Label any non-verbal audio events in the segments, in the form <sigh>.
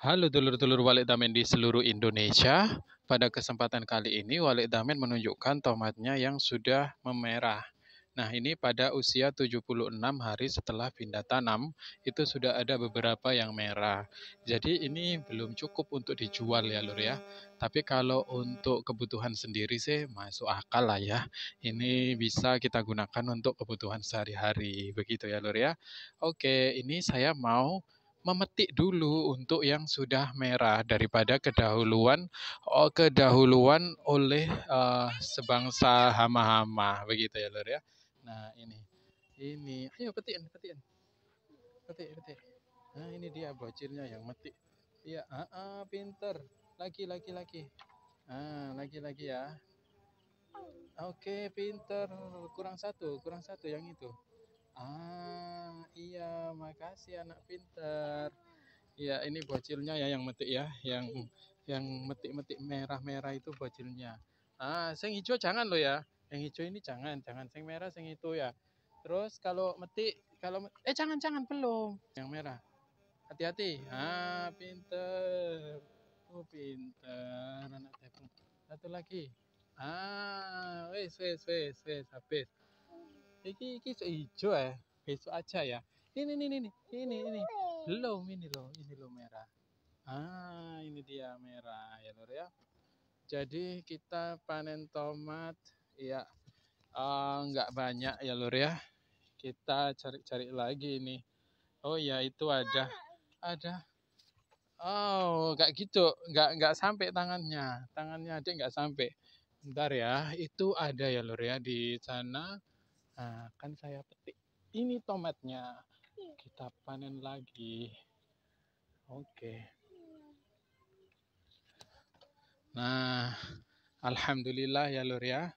Halo dulur-dulur Walik Damen di seluruh Indonesia. Pada kesempatan kali ini Walik Damen menunjukkan tomatnya yang sudah memerah. Nah, ini pada usia 76 hari setelah pindah tanam itu sudah ada beberapa yang merah. Jadi ini belum cukup untuk dijual ya, Lur ya. Tapi kalau untuk kebutuhan sendiri sih masuk akal lah ya. Ini bisa kita gunakan untuk kebutuhan sehari-hari begitu ya, Lur ya. Oke, ini saya mau memetik dulu untuk yang sudah merah daripada kedahuluan oh, kedahuluan oleh uh, sebangsa hama-hama begitu ya lor ya. Nah, ini. Ini. Ayo petik, petik, Petik, petik. Nah, ini dia bocilnya yang metik. Iya, ah, ah pinter. Lagi, lagi, lagi. Ah, lagi, lagi ya. Oke, pinter. Kurang satu, kurang satu yang itu. Ah, kasih anak pinter. Ya, ini bocilnya ya yang metik ya, yang yang metik-metik merah-merah itu bocilnya. Ah, sing hijau jangan lo ya. Yang hijau ini jangan, jangan sing merah sing itu ya. Terus kalau metik, kalau eh jangan jangan belum. Yang merah. Hati-hati. Ah, pinter. Oh, pinter anak tepung. Satu lagi. Ah, wes wes wes wes habis. Iki iki hijau ya. Besok aja ya. Ini, ini, ini, ini, ini. loh ini loh ini loh merah. Ah, ini dia merah ya lor ya. Jadi kita panen tomat ya eh, nggak uh, banyak ya lor ya. Kita cari-cari lagi ini. Oh ya itu ada, ada. Oh, nggak gitu, nggak nggak sampai tangannya, tangannya aja nggak sampai. Ntar ya, itu ada ya lor ya di sana. Nah, saya petik. Ini tomatnya kita panen lagi oke nah alhamdulillah ya lur ya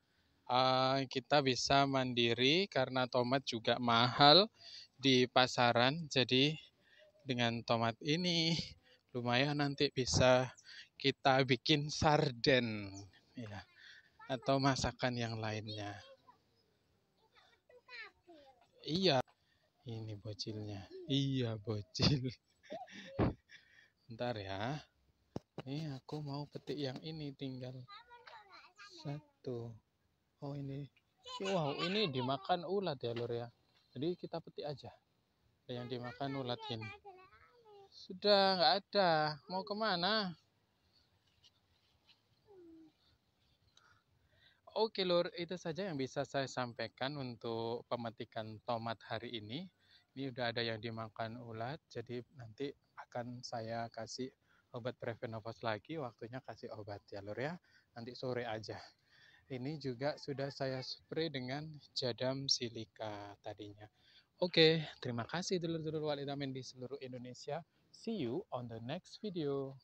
ah, kita bisa mandiri karena tomat juga mahal di pasaran jadi dengan tomat ini lumayan nanti bisa kita bikin sarden ya atau masakan yang lainnya iya ini bocilnya iya bocil <laughs> ntar ya ini aku mau petik yang ini tinggal satu oh ini wow ini dimakan ulat ya lor ya jadi kita petik aja yang dimakan ulat ini sudah nggak ada mau kemana Oke lor, itu saja yang bisa saya sampaikan untuk pemetikan tomat hari ini. Ini udah ada yang dimakan ulat, jadi nanti akan saya kasih obat Prevenovos lagi, waktunya kasih obat ya lor ya, nanti sore aja. Ini juga sudah saya spray dengan jadam silika tadinya. Oke, terima kasih dulur-dulur walidamin di seluruh Indonesia. See you on the next video.